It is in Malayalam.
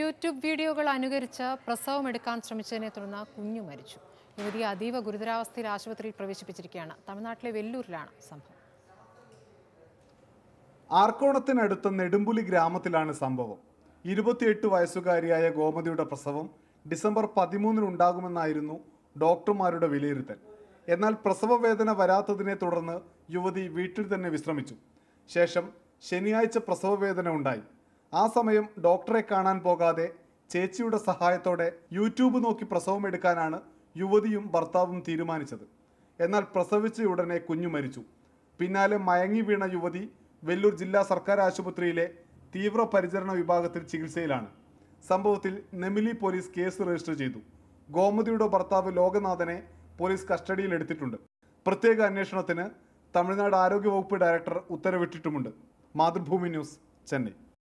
യൂട്യൂബ് വീഡിയോകൾ അനുകരിച്ച് എടുക്കാൻ ശ്രമിച്ചതിനെ തുടർന്ന് കുഞ്ഞു മരിച്ചു യുവതിയെ അതീവ ഗുരുതരാവസ്ഥയിൽ ആശുപത്രിയിൽ പ്രവേശിപ്പിച്ചിരിക്കുകയാണ് തമിഴ്നാട്ടിലെ വെല്ലൂരിലാണ് സംഭവം ആർക്കോണത്തിനടുത്ത നെടുമ്പുലി ഗ്രാമത്തിലാണ് സംഭവം ഇരുപത്തിയെട്ട് വയസ്സുകാരിയായ ഗോമതിയുടെ പ്രസവം ഡിസംബർ പതിമൂന്നിനുണ്ടാകുമെന്നായിരുന്നു ഡോക്ടർമാരുടെ വിലയിരുത്തൽ എന്നാൽ പ്രസവ വേദന വരാത്തതിനെ തുടർന്ന് യുവതി വീട്ടിൽ തന്നെ വിശ്രമിച്ചു ശേഷം ശനിയാഴ്ച പ്രസവ വേദന ഉണ്ടായി ആ സമയം ഡോക്ടറെ കാണാൻ പോകാതെ ചേച്ചിയുടെ സഹായത്തോടെ യൂട്യൂബ് നോക്കി പ്രസവം എടുക്കാനാണ് യുവതിയും ഭർത്താവും തീരുമാനിച്ചത് എന്നാൽ പ്രസവിച്ച ഉടനെ കുഞ്ഞു മരിച്ചു പിന്നാലെ മയങ്ങി വീണ യുവതി വെല്ലൂർ ജില്ലാ സർക്കാർ ആശുപത്രിയിലെ തീവ്രപരിചരണ വിഭാഗത്തിൽ ചികിത്സയിലാണ് സംഭവത്തിൽ നെമിലി പോലീസ് കേസ് രജിസ്റ്റർ ചെയ്തു ഗോമതിയുടെ ഭർത്താവ് ലോകനാഥനെ പോലീസ് കസ്റ്റഡിയിലെടുത്തിട്ടുണ്ട് പ്രത്യേക അന്വേഷണത്തിന് തമിഴ്നാട് ആരോഗ്യവകുപ്പ് ഡയറക്ടർ ഉത്തരവിട്ടിട്ടുമുണ്ട് മാതൃഭൂമി ന്യൂസ് ചെന്നൈ